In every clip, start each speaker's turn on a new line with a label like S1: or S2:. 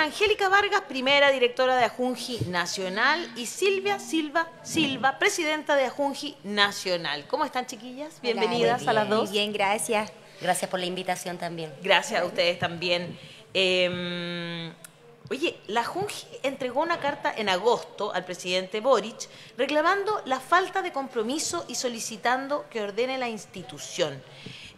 S1: Angélica Vargas, primera directora de Ajunji Nacional, y Silvia Silva Silva, presidenta de Ajunji Nacional. ¿Cómo están, chiquillas? Bienvenidas a las dos.
S2: Bien, gracias. Gracias por la invitación también.
S1: Gracias a ustedes también. Em, oye, la Junji entregó una carta en agosto al presidente Boric reclamando la falta de compromiso y solicitando que ordene la institución.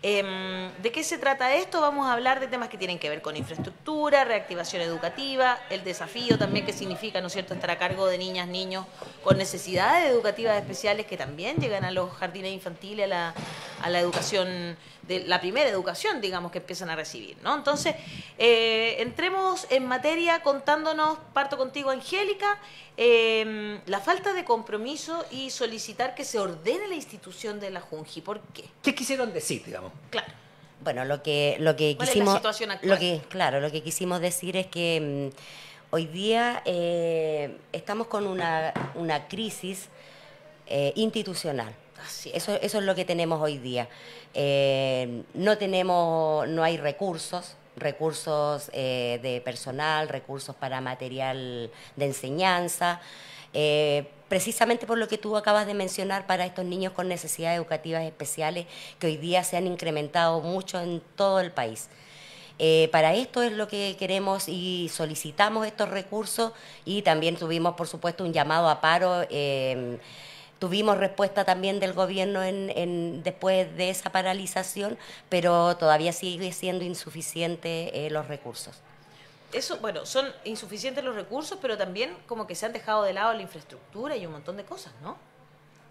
S1: Em, ¿De qué se trata esto? Vamos a hablar de temas que tienen que ver con infraestructura, reactivación educativa, el desafío también que significa, ¿no cierto?, estar a cargo de niñas, niños con necesidades educativas especiales que también llegan a los jardines infantiles, a la, a la educación de la primera educación, digamos, que empiezan a recibir, ¿no? Entonces, eh, entremos en materia contándonos, parto contigo, Angélica, em, la falta de compromiso y solicitar que se ordene la institución de la Junji. ¿Por qué?
S2: ¿Qué quisieron decir, digamos? Claro. Bueno, lo que, lo que quisimos. Lo que, claro, lo que quisimos decir es que em, hoy día eh, estamos con una, una crisis eh, institucional eso, es lo que tenemos hoy día. Eh, no tenemos, no hay recursos, recursos eh, de personal, recursos para material de enseñanza. Eh, precisamente por lo que tú acabas de mencionar para estos niños con necesidades educativas especiales que hoy día se han incrementado mucho en todo el país. para esto es lo que queremos y solicitamos estos recursos y también tuvimos, por supuesto, un llamado a paro. Tuvimos respuesta también del gobierno en, después de esa paralización, pero todavía sigue siendo insuficientes eh, los recursos.
S1: Eso, bueno, son insuficientes los recursos, pero también como que se han dejado de lado la infraestructura y un montón de cosas, ¿no?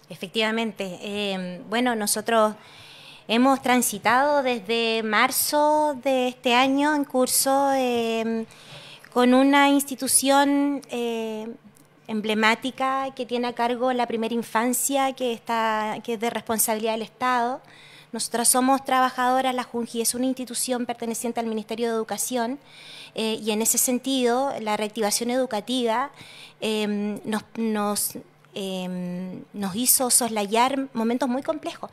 S3: Efectivamente. Eh, bueno, nosotros hemos transitado desde marzo de este año en curso eh, con una institución emblemática que tiene a cargo la primera infancia, que, está, es de responsabilidad del Estado. Nosotros somos trabajadoras, la Junji es una institución perteneciente al Ministerio de Educación eh, y en ese sentido la reactivación educativa em, nos, em, nos hizo soslayar momentos muy complejos.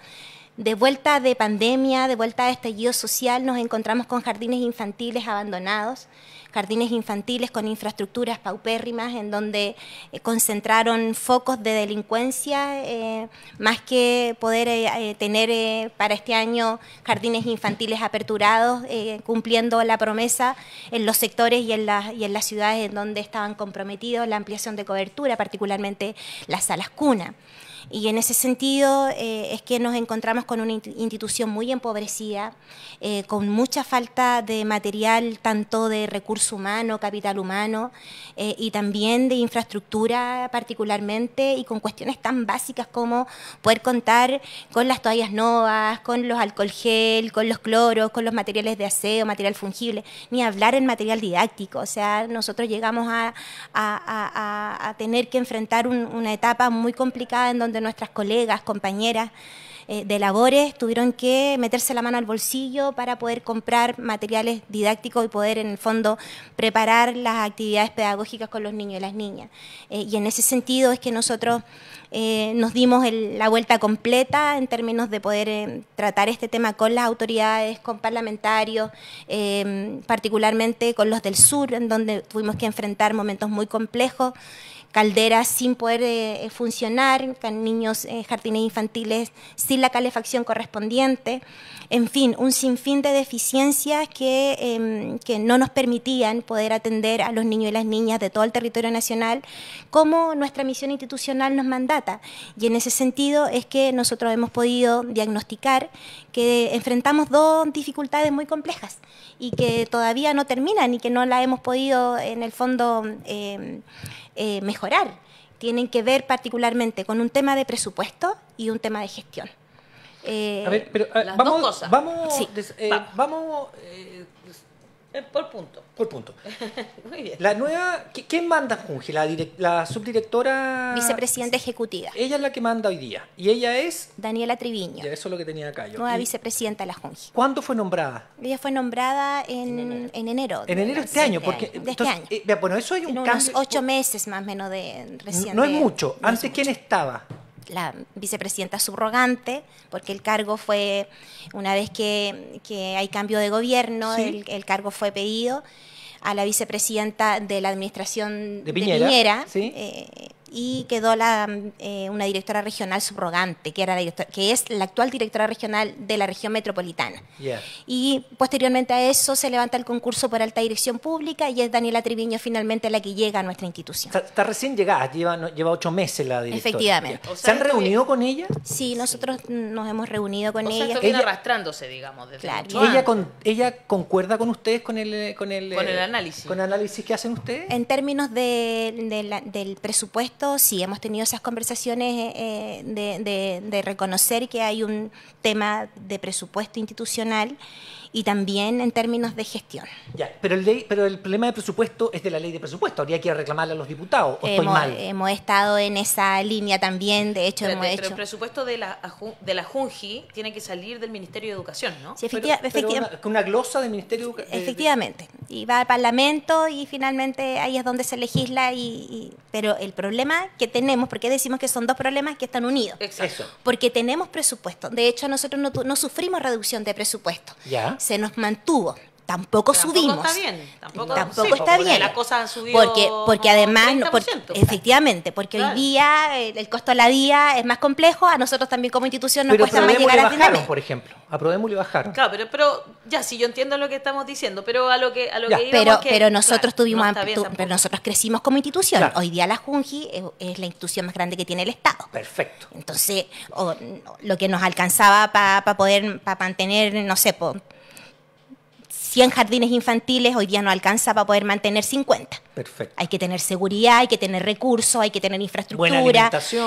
S3: De vuelta de pandemia, de vuelta de estallido social, nos encontramos con jardines infantiles abandonados jardines infantiles con infraestructuras paupérrimas en donde eh, concentraron focos de delincuencia, eh, más que poder eh, tener para este año jardines infantiles aperturados, cumpliendo la promesa en los sectores y en, las, y en las ciudades en donde estaban comprometidos la ampliación de cobertura, particularmente las salas cuna. Y en ese sentido es que nos encontramos con una institución muy empobrecida, con mucha falta de material, tanto de recursos humano, capital humano, eh, y también de infraestructura particularmente, y con cuestiones tan básicas como poder contar con las toallas novas, con los alcohol gel, con los cloros, con los materiales de aseo, material fungible, ni hablar en material didáctico. O sea, nosotros llegamos a, tener que enfrentar una etapa muy complicada en donde nuestras colegas, compañeras, eh, de labores, tuvieron que meterse la mano al bolsillo para poder comprar materiales didácticos y poder, en el fondo, preparar las actividades pedagógicas con los niños y las niñas. Eh, y en ese sentido es que nosotros eh, nos dimos la vuelta completa en términos de poder eh, tratar este tema con las autoridades, con parlamentarios, eh, particularmente con los del sur, en donde tuvimos que enfrentar momentos muy complejos, calderas sin poder funcionar, con niños jardines infantiles sin la calefacción correspondiente, en fin, un sinfín de deficiencias que, em, que no nos permitían poder atender a los niños y las niñas de todo el territorio nacional como nuestra misión institucional nos mandaba y en ese sentido es que nosotros hemos podido diagnosticar que enfrentamos dos dificultades muy complejas y que todavía no terminan y que no la hemos podido en el fondo em, eh, mejorar. Tienen que ver particularmente con un tema de presupuesto y un tema de gestión.
S4: a ver, pero vamos, cosas. Vamos, eh, vamos. Eh, eh, por punto. Por punto. Muy bien. La nueva, ¿quién manda Junge? La, la subdirectora... Vicepresidenta ejecutiva. Ella es la que manda hoy día. Y ella es... Daniela Triviño. eso es lo que tenía acá yo. Nueva vicepresidenta de la Junge. ¿Cuándo fue nombrada?
S3: Ella fue nombrada en, enero. En enero, de este año. Porque, De este año. Eh, bueno, eso hay un cambio... Unos ocho meses más o menos de reciente. No es mucho. Antes, ¿quién estaba? la vicepresidenta subrogante, porque el cargo fue, una vez que, hay cambio de gobierno, el, cargo fue pedido a la vicepresidenta de la administración de Piñera, eh, y quedó eh, una directora regional subrogante, que, era que es la actual directora regional de la región metropolitana. Y posteriormente a eso se levanta el concurso por alta dirección pública y es Daniela Triviño finalmente la que llega a nuestra institución.
S4: Está, recién llegada, lleva, lleva ocho meses la directora. Efectivamente. ¿Se han reunido
S3: con ella? Sí, nosotros nos hemos reunido con o sea, ella. Esto viene arrastrándose,
S1: digamos. Desde ella,
S3: con, ¿Ella concuerda con ustedes con el, eh, con el, con el eh, análisis? ¿Con análisis que hacen ustedes? En términos del presupuesto sí hemos tenido esas conversaciones eh, eh, de, reconocer que hay un tema de presupuesto institucional y también en términos de gestión.
S4: pero el, pero el problema de presupuesto es de la ley de presupuesto, habría que reclamarle a los diputados, ¿o estoy mal?
S3: Hemos estado en esa línea también, de hecho hemos hecho... el
S1: presupuesto de la, de la Junji tiene que salir del Ministerio de Educación,
S3: ¿no? Sí, efectivamente.
S1: una, glosa del Ministerio de
S4: Educación.
S3: Efectivamente, y va al Parlamento y finalmente ahí es donde se legisla, y pero el problema que tenemos, porque decimos que son dos problemas que están unidos. Exacto. Porque tenemos presupuesto. De hecho, nosotros no, no sufrimos reducción de presupuesto. ¿Ya? Se nos mantuvo tampoco, subimos. tampoco Está bien, tampoco, está bien. La cosa porque, porque además, efectivamente, porque hoy día eh, el, costo a la día es más complejo, a nosotros también como institución nos cuesta más llegar a bajaron, por ejemplo, a y
S1: Claro, pero, pero ya si yo entiendo lo que estamos diciendo, pero a lo que a lo que pero, pero nosotros tuvimos
S3: pero nosotros crecimos como institución. Hoy día la Junji es, la institución más grande que tiene el Estado. Perfecto. Entonces, lo que nos alcanzaba para poder mantener, no sé, po, 100 jardines infantiles, hoy día no alcanza para poder mantener 50. Perfecto. Hay que tener seguridad, hay que tener recursos, hay que tener infraestructura,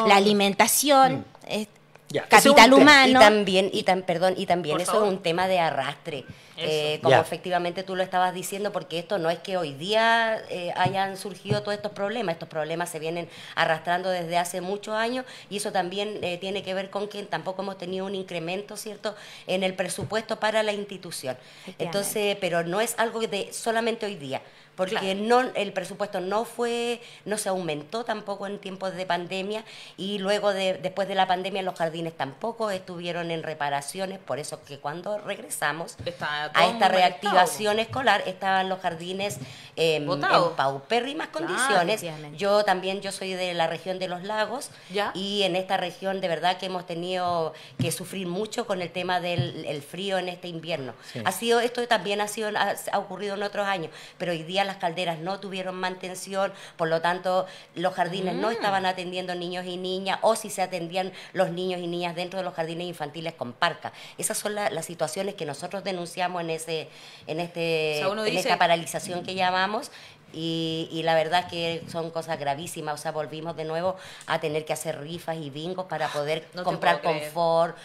S3: la alimentación. Mm capital humano. Y
S2: también, y perdón, y también eso es un tema de arrastre, eh, como efectivamente tú lo estabas diciendo, porque esto no es que hoy día eh, hayan surgido todos estos problemas, estos problemas se vienen arrastrando desde hace muchos años y eso también eh, tiene que ver con que tampoco hemos tenido un incremento, ¿cierto?, en el presupuesto para la institución. Entonces, pero no es algo de solamente hoy día porque no, el presupuesto no fue, no se aumentó tampoco en tiempos de pandemia y luego después de la pandemia los jardines tampoco estuvieron en reparaciones, por eso que cuando regresamos a esta reactivación escolar estaban los jardines em, en paupérrimas condiciones. yo también, yo soy de la región de los lagos y en esta región de verdad que hemos tenido que sufrir mucho con el tema del frío en este invierno. Ha sido, esto también ha sido ha, ocurrido en otros años, pero hoy día las calderas no tuvieron mantención, por lo tanto los jardines no ah. estaban atendiendo niños y niñas, o si se atendían los niños y niñas dentro de los jardines infantiles con parca. Esas son las situaciones que nosotros denunciamos en ese, en este, esta paralización que llamamos, y, la verdad es que son cosas gravísimas. O sea, volvimos de nuevo a tener que hacer rifas y bingos para ah, poder comprar confort.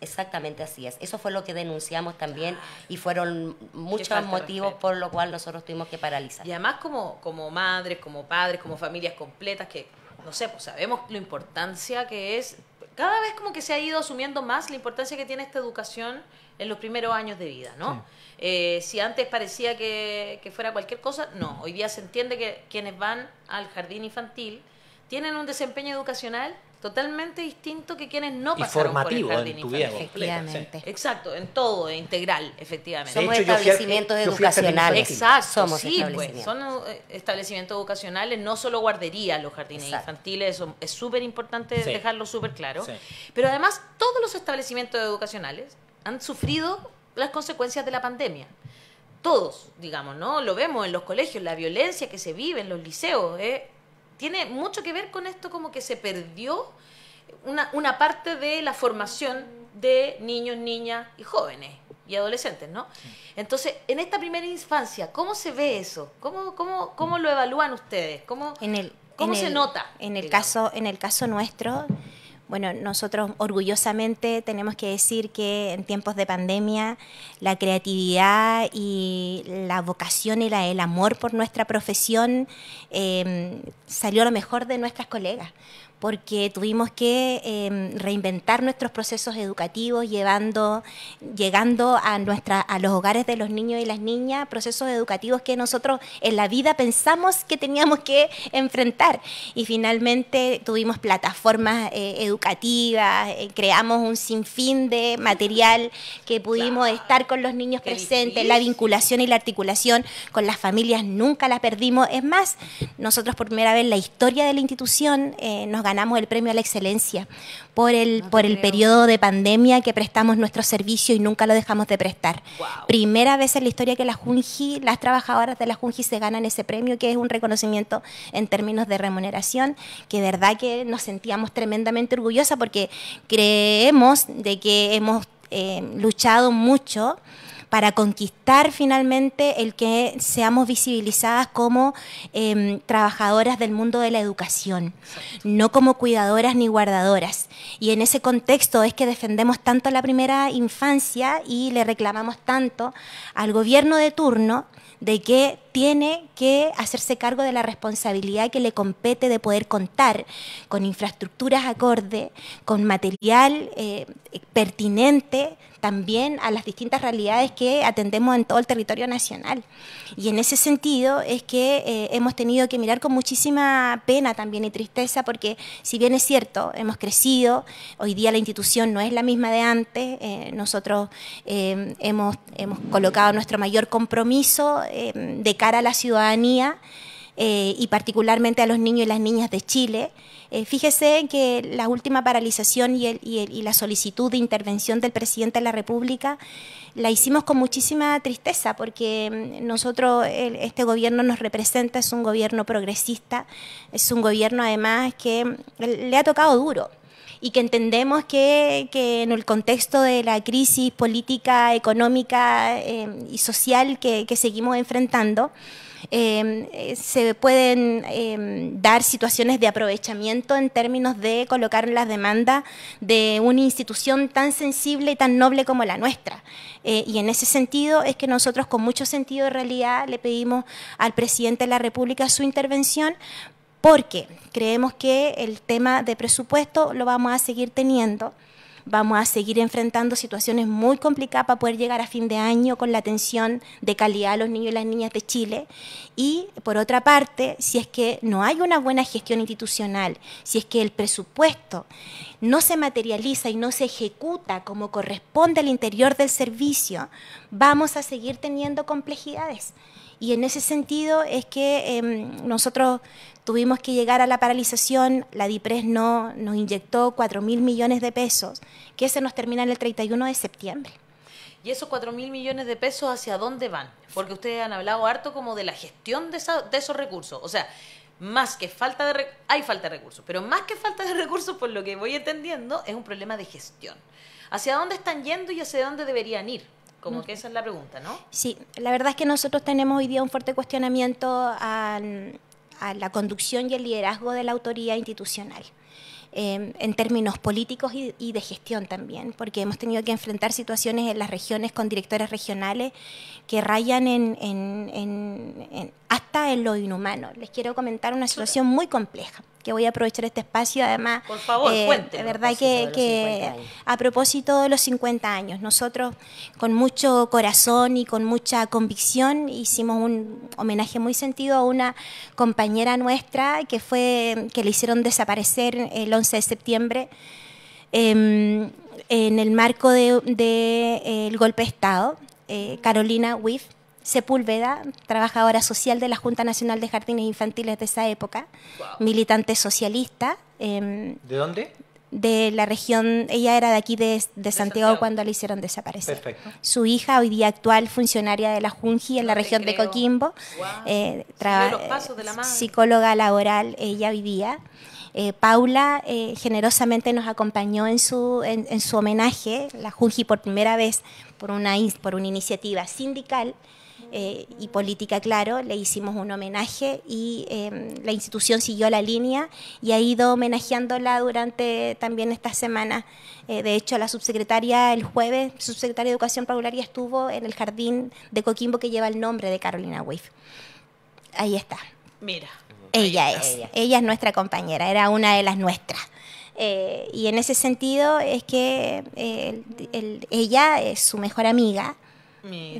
S2: Exactamente así es. Eso fue lo que denunciamos también y fueron muchos motivos por los cuales nosotros tuvimos que paralizar. Y además como, como madres, como padres, como familias completas que, no sé, pues sabemos la importancia
S1: que es, cada vez como que se ha ido asumiendo más la importancia que tiene esta educación en los primeros años de vida, ¿no? Eh, si antes parecía que, fuera cualquier cosa, no. Hoy día se entiende que quienes van al jardín infantil tienen un desempeño educacional totalmente distinto que quienes no pasaron por el jardín infantil. efectivamente. Exacto, en todo, integral, efectivamente. Somos establecimientos educacionales. Exacto, Somos pues, son eh, establecimientos educacionales, no solo guarderías los jardines infantiles, eso es súper importante dejarlo súper claro. Pero además, todos los establecimientos educacionales han sufrido las consecuencias de la pandemia. Todos, digamos, ¿no? Lo vemos en los colegios, la violencia que se vive en los liceos. ¿eh? Tiene mucho que ver con esto como que se perdió una, una parte de la formación de niños, niñas y jóvenes y adolescentes, ¿no? Entonces, en esta primera infancia, ¿cómo se ve eso? ¿Cómo, cómo,
S3: cómo lo evalúan ustedes? ¿Cómo, cómo se nota? En el, caso, en el caso nuestro bueno, nosotros orgullosamente tenemos que decir que en tiempos de pandemia la creatividad y la vocación y el amor por nuestra profesión eh, salió a lo mejor de nuestras colegas porque tuvimos que em, reinventar nuestros procesos educativos, llevando, llegando a, nuestra, a los hogares de los niños y las niñas, procesos educativos que nosotros en la vida pensamos que teníamos que enfrentar. Y finalmente tuvimos plataformas eh, educativas, eh, creamos un sinfín de material que pudimos estar con los niños presentes, la vinculación y la articulación con las familias nunca la perdimos. Es más, nosotros por primera vez en la historia de la institución eh, nos ganamos ganamos el premio a la excelencia por el, por el periodo de pandemia que prestamos nuestro servicio y nunca lo dejamos de prestar. Primera vez en la historia que la Junji, las trabajadoras de la Junji se ganan ese premio, que es un reconocimiento en términos de remuneración, que de verdad que nos sentíamos tremendamente orgullosas porque creemos de que hemos eh, luchado mucho para conquistar finalmente el que seamos visibilizadas como em, trabajadoras del mundo de la educación, no como cuidadoras ni guardadoras. Y en ese contexto es que defendemos tanto la primera infancia y le reclamamos tanto al gobierno de turno de que tiene que hacerse cargo de la responsabilidad que le compete de poder contar con infraestructuras acorde, con material eh, pertinente también a las distintas realidades que atendemos en todo el territorio nacional. Y en ese sentido es que eh, hemos tenido que mirar con muchísima pena también y tristeza, porque si bien es cierto, hemos crecido, hoy día la institución no es la misma de antes, eh, nosotros eh, hemos, hemos colocado nuestro mayor compromiso de cara a la ciudadanía. Eh, y particularmente a los niños y las niñas de Chile. Eh, fíjese que la última paralización y, la solicitud de intervención del presidente de la República la hicimos con muchísima tristeza porque mm, nosotros, este gobierno nos representa, es un gobierno progresista, es un gobierno además que mm, le ha tocado duro y que entendemos que, en el contexto de la crisis política, económica eh, y social que seguimos enfrentando, Em, eh, se pueden em, dar situaciones de aprovechamiento en términos de colocar las demandas de una institución tan sensible y tan noble como la nuestra. Eh, y en ese sentido es que nosotros con mucho sentido de realidad le pedimos al presidente de la República su intervención porque creemos que el tema de presupuesto lo vamos a seguir teniendo vamos a seguir enfrentando situaciones muy complicadas para poder llegar a fin de año con la atención de calidad a los niños y las niñas de Chile. Y por otra parte, si es que no hay una buena gestión institucional, si es que el presupuesto no se materializa y no se ejecuta como corresponde al interior del servicio, vamos a seguir teniendo complejidades. Y en ese sentido es que em, nosotros tuvimos que llegar a la paralización, la DIPRES no, nos inyectó 4 mil millones de pesos, que se nos terminan el 31 de septiembre. ¿Y
S1: esos 4 mil millones de pesos hacia dónde van? Porque ustedes han hablado harto como de la gestión de, esos recursos. O sea, más que falta de hay falta de recursos, pero más que falta de recursos, por lo que voy entendiendo, es un problema de gestión. ¿Hacia dónde están yendo y hacia dónde deberían ir? Como que esa es la pregunta, ¿no?
S3: Sí, la verdad es que nosotros tenemos hoy día un fuerte cuestionamiento a, la conducción y el liderazgo de la autoridad institucional. Em, en términos políticos y, de gestión también, porque hemos tenido que enfrentar situaciones en las regiones con directores regionales que rayan en, hasta en lo inhumano. Les quiero comentar una situación muy compleja que voy a aprovechar este espacio, además, por favor, eh, verdad que, a propósito de los 50 años, nosotros con mucho corazón y con mucha convicción hicimos un homenaje muy sentido a una compañera nuestra que fue que le hicieron desaparecer el 11 de septiembre. Em, en el marco del de, eh, golpe de Estado, eh, Carolina Wiff, Sepúlveda, trabajadora social de la Junta Nacional de Jardines Infantiles de esa época, militante socialista. Em, ¿De dónde? De la región, ella era de aquí, de, Santiago, cuando la hicieron desaparecer. Perfecto. Su hija, hoy día actual funcionaria de la Junji en la región de Coquimbo, eh, eh, psicóloga laboral, ella vivía eh, Paula generosamente nos acompañó en su, en su homenaje, la Junji por primera vez, por una, por una iniciativa sindical eh, y política, claro, le hicimos un homenaje y em, la institución siguió la línea y ha ido homenajeándola durante también esta semana. Eh, de hecho, la subsecretaria el jueves, subsecretaria de Educación Popular, ya estuvo en el jardín de Coquimbo que lleva el nombre de Carolina Wave. Ahí está. Mira. Ella es, ella. es nuestra compañera, era una de las nuestras. Eh, y en ese sentido es que ella es su mejor amiga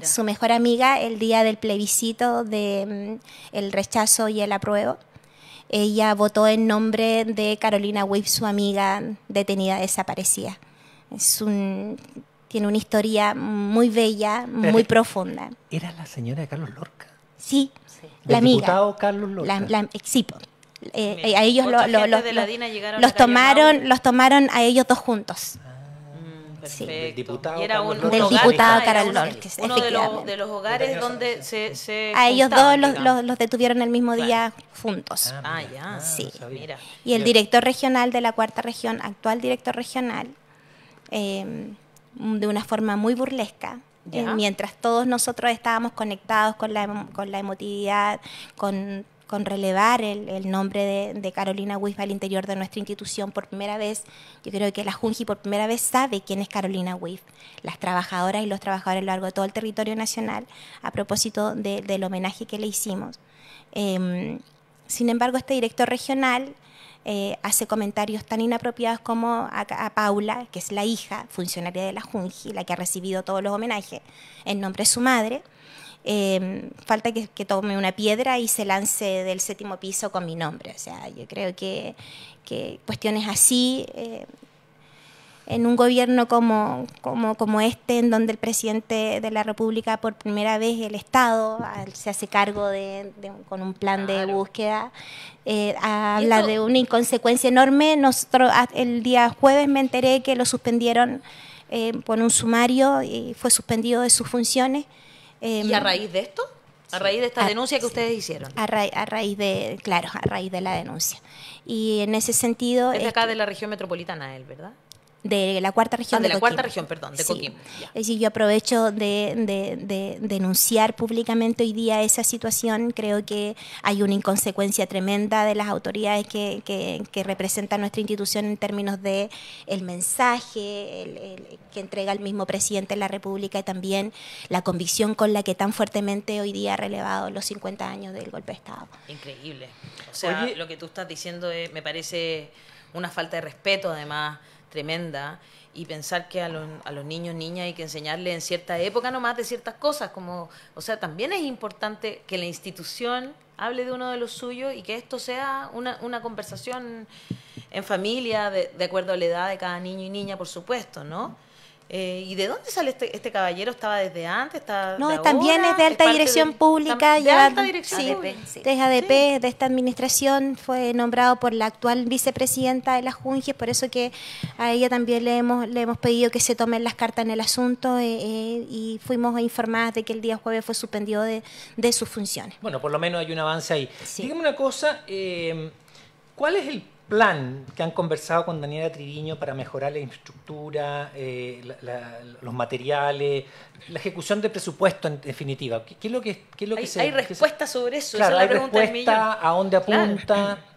S3: su mejor amiga el día del plebiscito de mm, el rechazo y el apruebo. Ella votó en nombre de Carolina Wave, su amiga detenida desaparecida. Es un, tiene una historia muy bella, muy profunda.
S4: Era la señora de Carlos Lorca.
S3: Sí, la amiga. Diputado Carlos Lorca. La, exipo. Eh, a ellos los, los, tomaron, los tomaron a ellos dos juntos. Ah.
S1: Del diputado, Uno de los, hogares donde se, A ellos dos los,
S3: los, detuvieron el mismo día juntos. Ah, ah ya. Ah, sí. Y el director regional de la cuarta región, actual director regional, em, de una forma muy burlesca, eh, mientras todos nosotros estábamos conectados con la, con la emotividad, con con relevar el, nombre de, Carolina Wisba al interior de nuestra institución por primera vez. Yo creo que la Junji por primera vez sabe quién es Carolina Wisb, las trabajadoras y los trabajadores a lo largo de todo el territorio nacional, a propósito del homenaje que le hicimos. Em, sin embargo, este director regional eh, hace comentarios tan inapropiados como a, a, Paula, que es la hija funcionaria de la Junji, la que ha recibido todos los homenajes, en nombre de su madre. Em, falta que, tome una piedra y se lance del séptimo piso con mi nombre. O sea, yo creo que, cuestiones así, eh, en un gobierno como, este, en donde el presidente de la República, por primera vez, el Estado, se hace cargo de, con un plan de búsqueda, eh, habla de una inconsecuencia enorme. Ah, el día jueves me enteré que lo suspendieron eh, por un sumario y fue suspendido de sus funciones. ¿Y a em, raíz
S1: de esto? ¿A raíz de esta denuncia que ustedes
S3: hicieron? A, raíz de, claro, a raíz de la denuncia. Y en ese sentido... Es de acá este
S1: de la región metropolitana, él, ¿verdad?
S3: de la cuarta región. Ah, de, la cuarta región, perdón, de
S1: sí.
S3: yo aprovecho de, denunciar públicamente hoy día esa situación. Creo que hay una inconsecuencia tremenda de las autoridades que, que, representan nuestra institución en términos de el mensaje que entrega el mismo presidente de la República y también la convicción con la que tan fuertemente hoy día ha relevado los 50 años del golpe de Estado.
S1: Increíble. O sea, lo que tú estás diciendo eh, me parece una falta de respeto además tremenda y pensar que a los, a los niños, niñas hay que enseñarles en cierta época nomás de ciertas cosas, como, o sea, también es importante que la institución hable de uno de los suyos y que esto sea una, una conversación en familia, de, de, acuerdo a la edad de cada niño y niña, por supuesto, ¿no? Eh, ¿Y de dónde sale este, este caballero? ¿Estaba desde antes? no, también es de alta dirección pública. De ya, alta dirección
S3: ADP, Es de esta administración, fue nombrado por la actual vicepresidenta de la Junge, por eso que a ella también le hemos, le hemos pedido que se tomen las cartas en el asunto eh, eh, y fuimos informadas de que el día jueves fue suspendido de, de sus funciones.
S4: Bueno, por lo menos hay un avance ahí. Dígame una cosa, ¿cuál es el plan que han conversado con Daniela Triviño para mejorar la infraestructura, eh, los materiales, la ejecución de presupuesto en definitiva? ¿Qué, es lo que, qué es lo que hay, se, hay respuesta
S3: sobre eso, la respuesta, ¿A
S4: dónde apunta?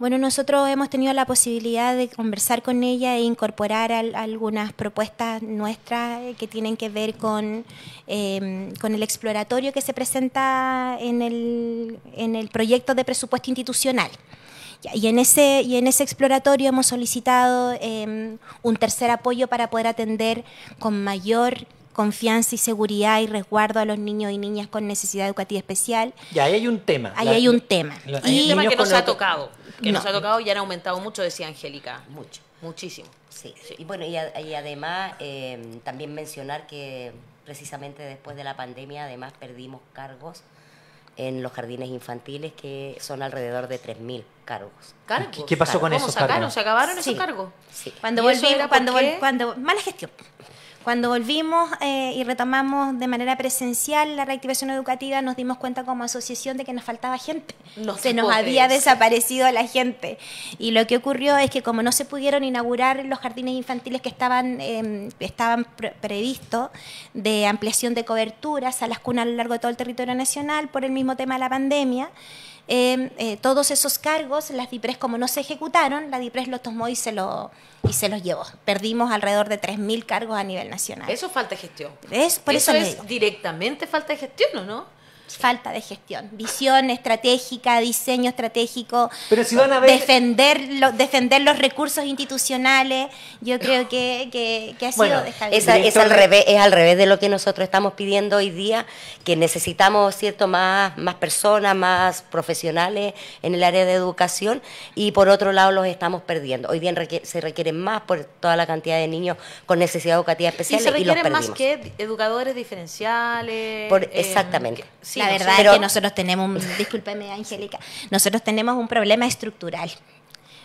S3: Bueno, nosotros hemos tenido la posibilidad de conversar con ella e incorporar algunas propuestas nuestras eh, que tienen que ver con, em, con el exploratorio que se presenta en el proyecto de presupuesto institucional. Y en ese, y en ese exploratorio hemos solicitado em, un tercer apoyo para poder atender con mayor confianza y seguridad y resguardo a los niños y niñas con necesidad educativa especial.
S1: ya ahí hay un tema.
S3: Ahí hay un
S2: tema. un tema que nos ha tocado, que nos ha tocado y han aumentado mucho, decía Angélica. Mucho. Muchísimo. Sí. Y bueno, y, además em, también mencionar que precisamente después de la pandemia además perdimos cargos en los jardines infantiles, que son alrededor de 3.000 cargos. ¿Cargos? ¿Qué, pasó con esos cargos? ¿Se acabaron esos
S3: cargos? Sí. Cuando volvimos, cuando, cuando, mala gestión. Cuando volvimos eh, y retomamos de manera presencial la reactivación educativa, nos dimos cuenta como asociación de que nos faltaba gente. se, nos había desaparecido la gente. Y lo que ocurrió es que como no se pudieron inaugurar los jardines infantiles que estaban, em, estaban previstos de ampliación de coberturas a las cunas a lo largo de todo el territorio nacional por el mismo tema de la pandemia, Em, eh, todos esos cargos, las DIPRES como no se ejecutaron, la DIPRES los tomó y se, lo, y se los llevó. Perdimos alrededor de 3.000 cargos a nivel nacional. Eso falta de gestión. por eso, es directamente falta de gestión, ¿o no? falta de gestión, visión estratégica, diseño estratégico, Pero si van a defender, los recursos institucionales, yo creo que, ha sido bueno, es, al revés,
S2: es al revés de lo que nosotros estamos pidiendo hoy día, que necesitamos cierto más, más personas, más profesionales en el área de educación y por otro lado los estamos perdiendo. Hoy bien se requieren más por toda la cantidad de niños con necesidad educativa especial. Y se requieren más que
S1: educadores diferenciales. Por, eh, exactamente
S2: la verdad es que nosotros tenemos,
S3: un, discúlpeme Angélica, nosotros tenemos un problema estructural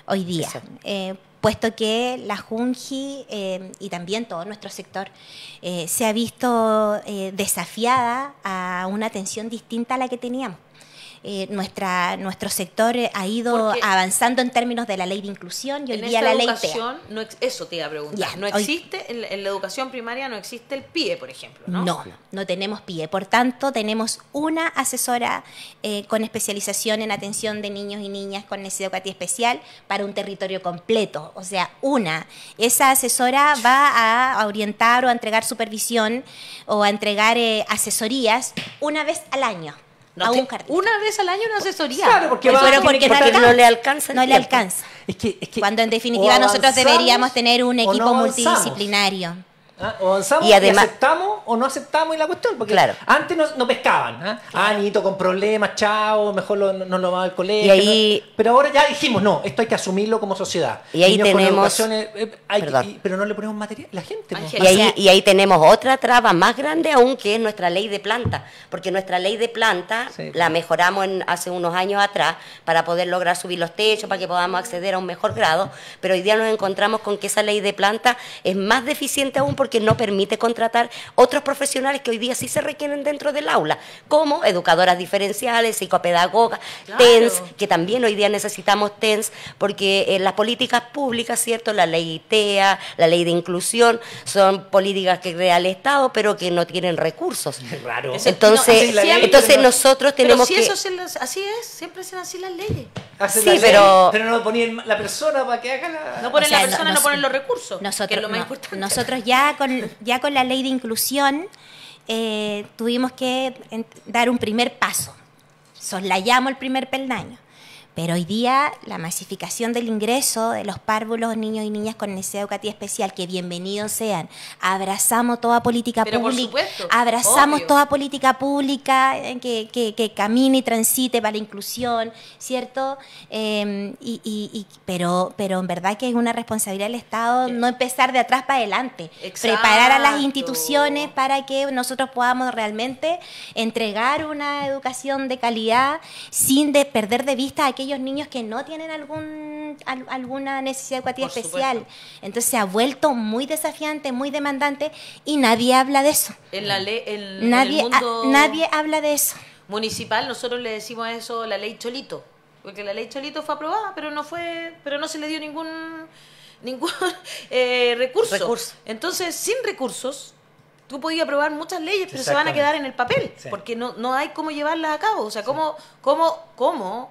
S3: hoy día, eh, puesto que la Junji eh, y también todo nuestro sector eh, se ha visto desafiada a una atención distinta a la que teníamos. Eh, nuestra, nuestro sector ha ido avanzando en términos de la ley de inclusión y hoy día la ley educación,
S1: no Eso te iba a preguntar. no existe, en, la, educación primaria no existe el PIE, por ejemplo,
S3: ¿no? No, no tenemos PIE. Por tanto, tenemos una asesora eh, con especialización en atención de niños y niñas con necesidad educativa especial para un territorio completo. O sea, una. Esa asesora va a orientar o a entregar supervisión o a entregar eh, asesorías una vez al año. Una vez al año una asesoría. porque, no le alcanza. le alcanza. Cuando en definitiva nosotros deberíamos tener un equipo multidisciplinario. ¿Ah? O avanzamos y, aceptamos
S4: o no aceptamos la cuestión, porque antes no, pescaban. ¿ah? ah ni con problemas, chao, mejor no, lo va al colegio. pero ahora ya dijimos, no, esto hay que asumirlo como sociedad. Y ahí tenemos. Eh,
S2: eh, pero no le ponemos material, la gente. y, ahí, y ahí tenemos otra traba más grande aún que es nuestra ley de planta, porque nuestra ley de planta la mejoramos hace unos años atrás para poder lograr subir los techos, para que podamos acceder a un mejor grado, pero hoy día nos encontramos con que esa ley de planta es más deficiente aún porque que no permite contratar otros profesionales que hoy día sí se requieren dentro del aula, como educadoras diferenciales, psicopedagogas, TENS, que también hoy día necesitamos TENS, porque eh, las políticas públicas, ¿cierto? La ley ITEA, la ley de inclusión, son políticas que crea el Estado, pero que no tienen recursos. Entonces, entonces, nosotros tenemos que...
S1: así
S3: es, siempre serán así las leyes
S2: pero... pero no ponían
S1: la persona para que haga la...
S4: No
S3: ponen la persona, no, ponen los
S1: recursos,
S4: nosotros, Nosotros
S3: ya con, ya con la ley de inclusión eh, tuvimos que dar un primer paso. Soslayamos el primer peldaño. Pero hoy día la masificación del ingreso de los párvulos, niños y niñas con necesidad educativa especial, que bienvenidos sean, abrazamos toda política pública, abrazamos toda política pública eh, que, camine y transite para la inclusión, ¿cierto? Em, y, pero, pero en verdad que es una responsabilidad del Estado eh. no empezar de atrás para adelante, preparar a las instituciones para que nosotros podamos realmente entregar una educación de calidad sin de perder de vista a aquellos niños que no tienen algún, alguna necesidad educativa especial. Entonces se ha vuelto muy desafiante, muy demandante y nadie habla de eso.
S1: En la ley, nadie, el mundo nadie habla de eso. Municipal, nosotros le decimos a eso la ley Cholito, porque la ley Cholito fue aprobada, pero no fue, pero no se le dio ningún ningún eh, recurso. Entonces, sin recursos, tú podías aprobar muchas leyes, pero se van a quedar en el papel, porque no, no hay cómo llevarlas a cabo. O sea, cómo, cómo, cómo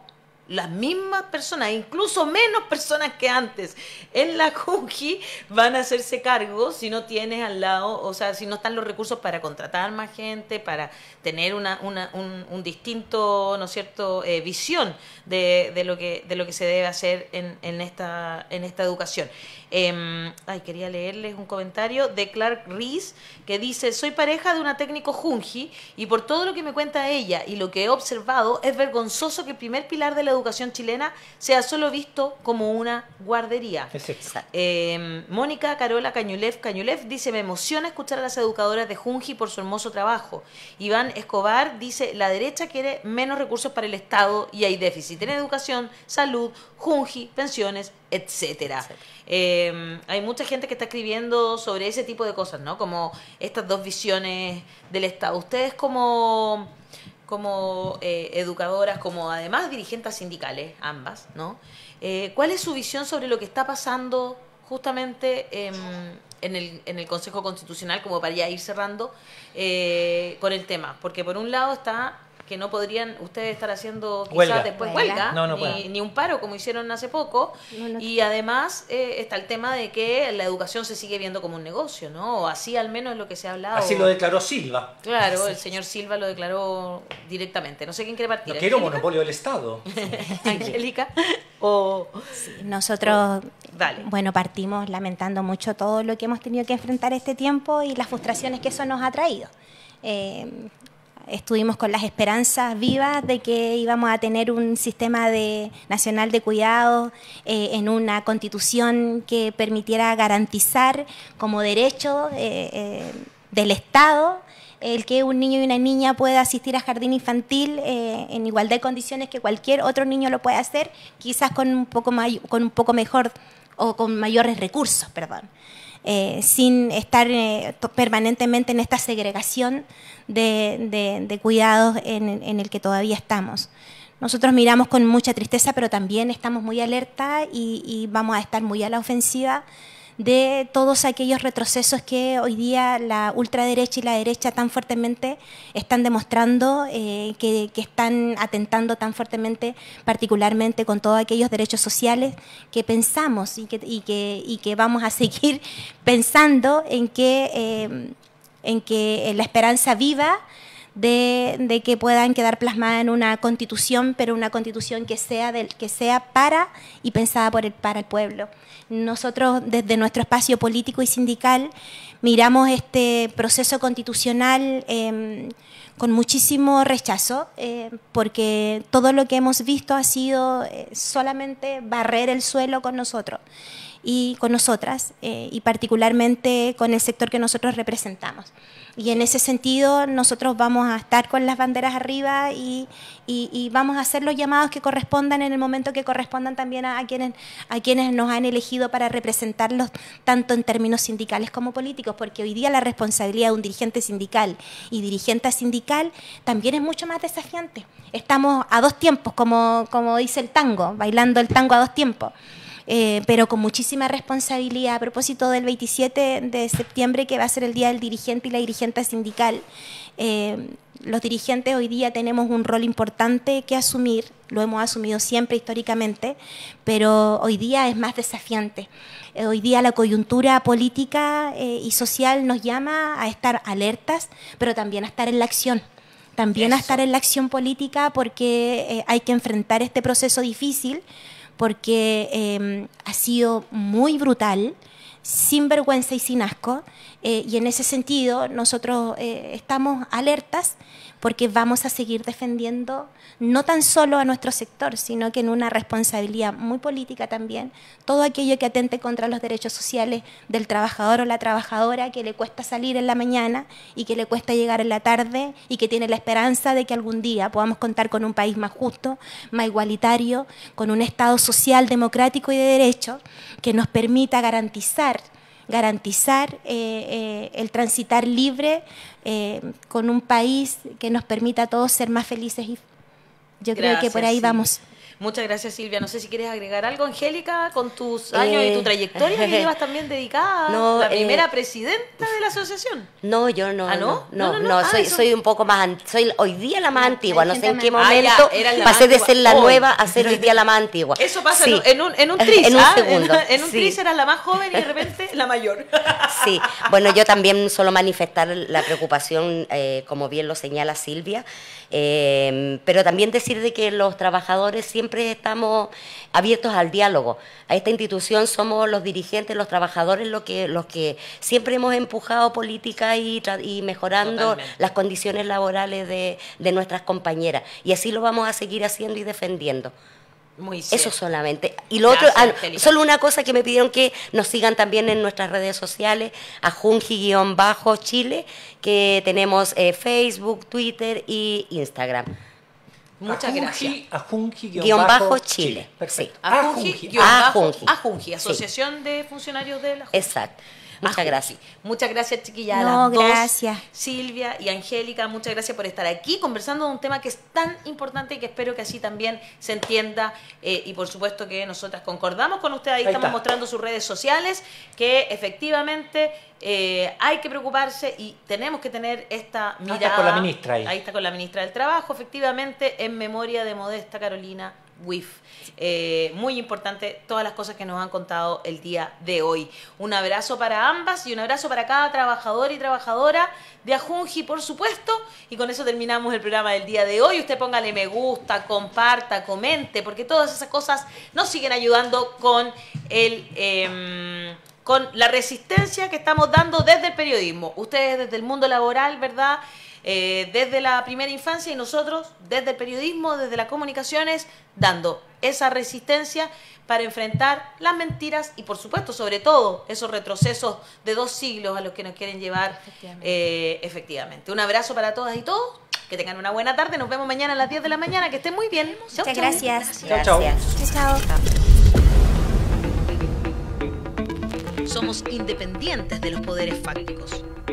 S1: las mismas personas, incluso menos personas que antes, en la CUGI, van a hacerse cargo si no tienes al lado, o sea, si no están los recursos para contratar más gente, para tener una, una un, un, distinto, ¿no cierto?, eh, visión de, de, lo que, de lo que se debe hacer en, en, esta, en esta educación. Em, ay, quería leerles un comentario de Clark Rees que dice, soy pareja de una técnico Junji y por todo lo que me cuenta ella y lo que he observado, es vergonzoso que el primer pilar de la educación chilena sea solo visto como una guardería. Em, Mónica Carola Cañulef Cañulef dice, me emociona escuchar a las educadoras de Junji por su hermoso trabajo. Iván Escobar dice, la derecha quiere menos recursos para el Estado y hay déficit en educación, salud, Junji, pensiones, etcétera. Eh, Em, hay mucha gente que está escribiendo sobre ese tipo de cosas, ¿no? Como estas dos visiones del Estado. Ustedes como, como eh, educadoras, como además dirigentes sindicales, ambas, ¿no? Eh, ¿Cuál es su visión sobre lo que está pasando justamente em, en el, en el, Consejo Constitucional, como para ya ir cerrando, eh, con el tema? Porque por un lado está que no podrían ustedes estar haciendo quizás después huelga, ni, un paro como hicieron hace poco. y además eh, está el tema de que la educación se sigue viendo como un negocio, ¿no? Así al menos es lo que se ha hablado. Así lo
S4: declaró Silva.
S1: Claro, el señor Silva lo declaró directamente. No sé quién quiere partir. No quiero monopolio del Estado. Angélica. O, sí,
S3: nosotros, bueno, partimos lamentando mucho todo lo que hemos tenido que enfrentar este tiempo y las frustraciones que eso nos ha traído. Eh, estuvimos con las esperanzas vivas de que íbamos a tener un sistema de, nacional de cuidado eh, en una constitución que permitiera garantizar como derecho eh, eh, del Estado el que un niño y una niña pueda asistir a jardín infantil en igualdad de condiciones que cualquier otro niño lo pueda hacer, quizás con un poco, con un poco mejor o con mayores recursos, perdón. Eh, sin estar eh, permanentemente en esta segregación de, cuidados en, el que todavía estamos. Nosotros miramos con mucha tristeza, pero también estamos muy alerta y, y vamos a estar muy a la ofensiva de todos aquellos retrocesos que hoy día la ultraderecha y la derecha tan fuertemente están demostrando eh, que, están atentando tan fuertemente, particularmente con todos aquellos derechos sociales que pensamos y que, vamos a seguir pensando en que, eh, en que la esperanza viva de, que puedan quedar plasmadas en una constitución, pero una constitución que sea, del, que sea para y pensada por el, para el pueblo. Nosotros desde nuestro espacio político y sindical miramos este proceso constitucional em, con muchísimo rechazo, eh, porque todo lo que hemos visto ha sido eh, solamente barrer el suelo con nosotros y con nosotras eh, y particularmente con el sector que nosotros representamos. Y en ese sentido nosotros vamos a estar con las banderas arriba y, y, vamos a hacer los llamados que correspondan en el momento que correspondan también a, quienes, a quienes nos han elegido para representarlos tanto en términos sindicales como políticos, porque hoy día la responsabilidad de un dirigente sindical y dirigente sindical también es mucho más desafiante. Estamos a dos tiempos, como, como dice el tango, bailando el tango a dos tiempos. Eh, pero con muchísima responsabilidad. A propósito del 27 de septiembre, que va a ser el Día del Dirigente y la Dirigente Sindical, eh, los dirigentes hoy día tenemos un rol importante que asumir, lo hemos asumido siempre históricamente, pero hoy día es más desafiante. Eh, hoy día la coyuntura política y social nos llama a estar alertas, pero también a estar en la acción. También a estar en la acción política porque hay que enfrentar este proceso difícil porque em, ha sido muy brutal, sin vergüenza y sin asco, eh, y en ese sentido nosotros eh, estamos alertas porque vamos a seguir defendiendo no tan solo a nuestro sector, sino que en una responsabilidad muy política también, todo aquello que atente contra los derechos sociales del trabajador o la trabajadora que le cuesta salir en la mañana y que le cuesta llegar en la tarde y que tiene la esperanza de que algún día podamos contar con un país más justo, más igualitario, con un Estado social, democrático y de derecho que nos permita garantizar garantizar eh, eh, el transitar libre eh, con un país que nos permita a todos ser más felices y yo creo que por ahí vamos.
S1: Muchas gracias, Silvia. No sé si quieres agregar algo, Angélica, con tus años y tu eh, trayectoria que llevas también dedicada a la eh, primera presidenta de la asociación.
S2: No, yo no. ¿Ah, no? No, ah, soy, soy un poco más. soy hoy día la más antigua. No sé en qué ah, momento pasé de ser la nueva a ser hoy día la más antigua. Eso pasa en
S1: un, en un tris. en un segundo. tris era la más joven y de repente la mayor.
S2: sí. Bueno, yo también solo manifestar la preocupación, eh, como bien lo señala Silvia, pero también decir de que los trabajadores siempre estamos abiertos al diálogo. A esta institución somos los dirigentes, los trabajadores, los que, los que siempre hemos empujado política y, mejorando las condiciones laborales de, de nuestras compañeras. Y así lo vamos a seguir haciendo y defendiendo. Eso solamente. Y lo otro, ah, solo una cosa que me pidieron que nos sigan también en nuestras redes sociales, a Junji-Chile, que tenemos eh, Facebook, Twitter y Instagram. Muchas gracias.
S1: Ajunji,
S4: bajo, Chile.
S2: Perfecto. Sí. Ajunji, Asociación
S1: de Funcionarios de la
S2: Junta. Exacto. Muchas gracias.
S1: Muchas gracias, chiquilla. No, gracias. Silvia y Angélica, muchas gracias por estar aquí conversando de un tema que es tan importante y que espero que así también se entienda. Eh, y por supuesto que nosotras concordamos con ustedes. Ahí, estamos mostrando sus redes sociales, que efectivamente. Eh, hay que preocuparse y tenemos que tener esta mirada. Ahí está con la ministra ahí. ahí. está con la ministra del Trabajo, efectivamente, en memoria de Modesta Carolina eh, muy importante todas las cosas que nos han contado el día de hoy. Un abrazo para ambas y un abrazo para cada trabajador y trabajadora de Ajunji, por supuesto. Y con eso terminamos el programa del día de hoy. Usted póngale me gusta, comparta, comente, porque todas esas cosas nos siguen ayudando con el... Em, con la resistencia que estamos dando desde el periodismo. Ustedes desde el mundo laboral, ¿verdad? Eh, desde la primera infancia y nosotros desde el periodismo, desde las comunicaciones, dando esa resistencia para enfrentar las mentiras y por supuesto sobre todo esos retrocesos de dos siglos a los que nos quieren llevar efectivamente. Eh, Un abrazo para todas y todos, que tengan una buena tarde, nos vemos mañana a las 10 de la mañana, que estén muy bien. Muchas gracias. Gracias. Somos independientes de los poderes fácticos.